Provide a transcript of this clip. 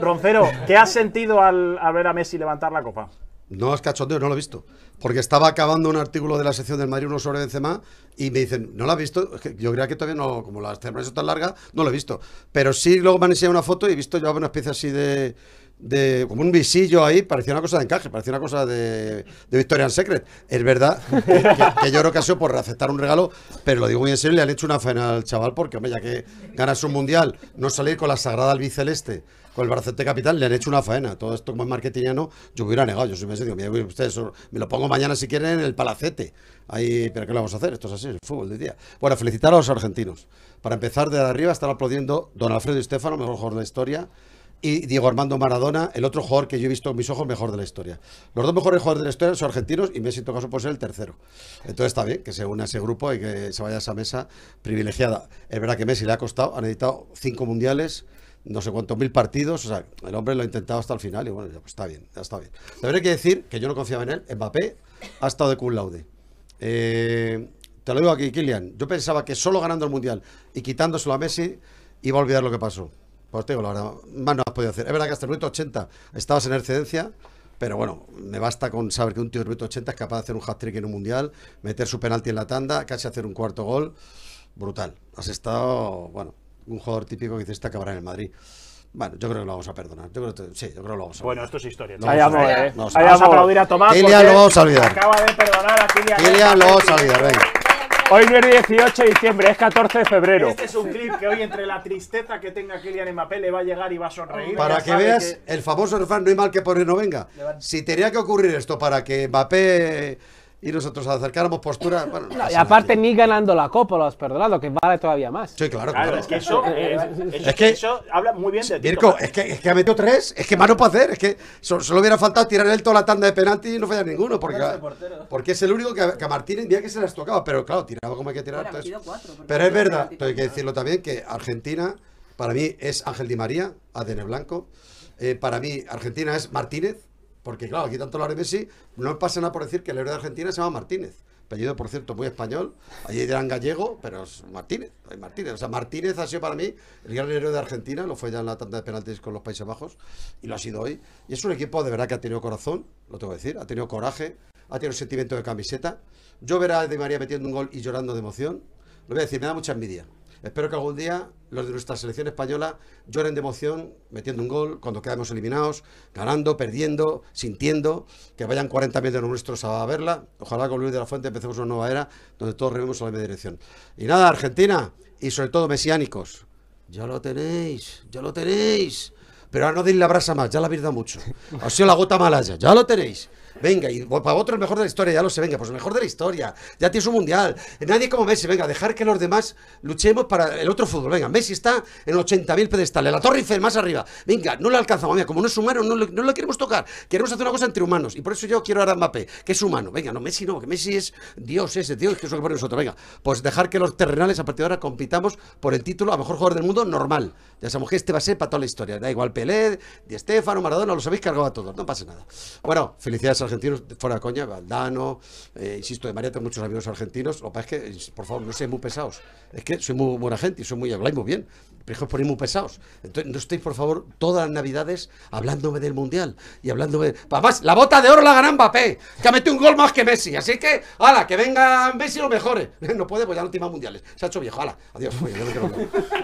Roncero, ¿qué has sentido al, ver a Messi levantar la copa? No, es cachondeo, no lo he visto. Porque estaba acabando un artículo de la sección del Madrid 1 sobre Benzema y me dicen, ¿no lo has visto? yo creía que todavía no, como la temporada es tan larga, no lo he visto. Pero sí, luego me han enseñado una foto y he visto yo una especie así de de como un visillo ahí, parecía una cosa de encaje, parecía una cosa de, de Victoria's Secret. Es verdad que, yo creo que ha sido por aceptar un regalo, pero lo digo muy en serio, le han hecho una faena al chaval porque, ya que ganas un mundial, no salir con la sagrada albiceleste, con el bracete capital, le han hecho una faena. Todo esto como es marketingiano, yo hubiera negado, yo si me digo, ustedes, me lo pongo mañana si quieren en el palacete. Ahí, pero ¿qué lo vamos a hacer? Esto es así, el fútbol de día. Bueno, felicitar a los argentinos. Para empezar, de arriba están aplaudiendo Don Alfredo y Estefano, mejor jugador de la historia y Diego Armando Maradona, el otro jugador que yo he visto con mis ojos mejor de la historia. Los dos mejores jugadores de la historia son argentinos y Messi, en todo caso, puede ser el tercero. Entonces está bien que se una a ese grupo y que se vaya a esa mesa privilegiada. Es verdad que Messi le ha costado, han editado cinco mundiales, no sé cuántos mil partidos. O sea, el hombre lo ha intentado hasta el final y bueno, pues está bien, ya está bien. Debería que decir que yo no confiaba en él. Mbappé ha estado de cum laude. Eh, te lo digo aquí, Kilian Yo pensaba que solo ganando el mundial y quitándoselo a Messi iba a olvidar lo que pasó. Pues la verdad, más no has podido hacer. Es verdad que hasta el minuto 80 estabas en excedencia, pero bueno, me basta con saber que un tío del minuto 80 es capaz de hacer un hat-trick en un mundial, meter su penalti en la tanda, casi hacer un cuarto gol. Brutal. Has estado, bueno, un jugador típico que dice, Está acabará en el Madrid. Bueno, yo creo que lo vamos a perdonar. Yo creo que, sí, yo creo que lo vamos a Bueno, esto es historia. Eh. Vamos a, aplaudir a Tomás. Kilian lo vamos a olvidar. Acaba de perdonar a Kilian. lo vamos a olvidar, venga. Hoy no es 18 de diciembre, es 14 de febrero. Este es un clip que hoy entre la tristeza que tenga Kylian Mbappé le va a llegar y va a sonreír. Para que veas, el famoso refrán, no hay mal que por no venga. Si tenía que ocurrir esto para que Mbappé y nosotros acercáramos postura y aparte, ni ganando la copa lo has perdonado, que vale todavía más. Sí, claro, claro. Es, que eso, habla muy bien de Mirko, es que, es que ha metido tres, es que más no hacer, es que solo, hubiera faltado tirar él toda la tanda de penalti y no fallar ninguno, porque, porque es el único que a, Martínez día que se las tocaba, pero claro, tiraba como hay que tirar. pero es verdad, hay que decirlo también, que Argentina, para mí es Ángel Di María, Adene Blanco, eh, para mí Argentina es Martínez, porque claro, aquí tanto la y no pasa nada por decir que el héroe de Argentina se llama Martínez. Apellido, por cierto, muy español. Allí eran gallego, pero es Martínez. Martínez. O sea, Martínez ha sido para mí el gran héroe de Argentina. Lo fue ya en la tanda de penaltis con los Países Bajos y lo ha sido hoy. Y es un equipo de verdad que ha tenido corazón, lo tengo que decir. Ha tenido coraje, ha tenido sentimiento de camiseta. Yo ver a De María metiendo un gol y llorando de emoción. Lo voy a decir, me da mucha envidia. Espero que algún día los de nuestra selección española lloren de emoción metiendo un gol, cuando quedamos eliminados, ganando, perdiendo, sintiendo, que vayan 40 de nuestros a verla. Ojalá con Luis de la Fuente empecemos una nueva era donde todos rememos a la misma dirección. Y nada, Argentina, y sobre todo mesiánicos. Ya lo tenéis, ya lo tenéis. Pero ahora no deis la brasa más, ya la habéis dado mucho. Ha sido la gota malaya, ya lo tenéis. Venga, y para otro el mejor de la historia, ya lo sé, venga, pues el mejor de la historia. Ya tiene su mundial. Nadie como Messi, venga, dejar que los demás luchemos para el otro fútbol. Venga, Messi está en 80.000 pedestales, la Torre Eiffel más arriba. Venga, no le alcanzamos, como no es humano, no, lo queremos tocar. Queremos hacer una cosa entre humanos. Y por eso yo quiero a Mbappé, que es humano. Venga, no, Messi no, que Messi es Dios, ese Dios que es lo que pone nosotros. Venga, pues dejar que los terrenales a partir de ahora compitamos por el título a mejor jugador del mundo normal. Ya sabemos que este va a ser para toda la historia. Da igual Pelé, Di Stefano, Maradona, los habéis cargado a todos, no pasa nada. Bueno, felicidades a argentinos, fuera de coña, Valdano, eh, insisto, de María tengo muchos amigos argentinos. Lo que pasa es que, por favor, no seáis muy pesados. Es que soy muy buena gente y soy muy, habláis muy bien, pero es que os ponéis muy pesados. Entonces, no estéis, por favor, todas las navidades hablándome del Mundial y hablándome... De... Pues la bota de oro la ganan Mbappé, que ha metido un gol más que Messi. Así que, ala, que vengan Messi lo mejores, No puede, pues ya no tiene más mundiales. Se ha hecho viejo, ala. Adiós. yo no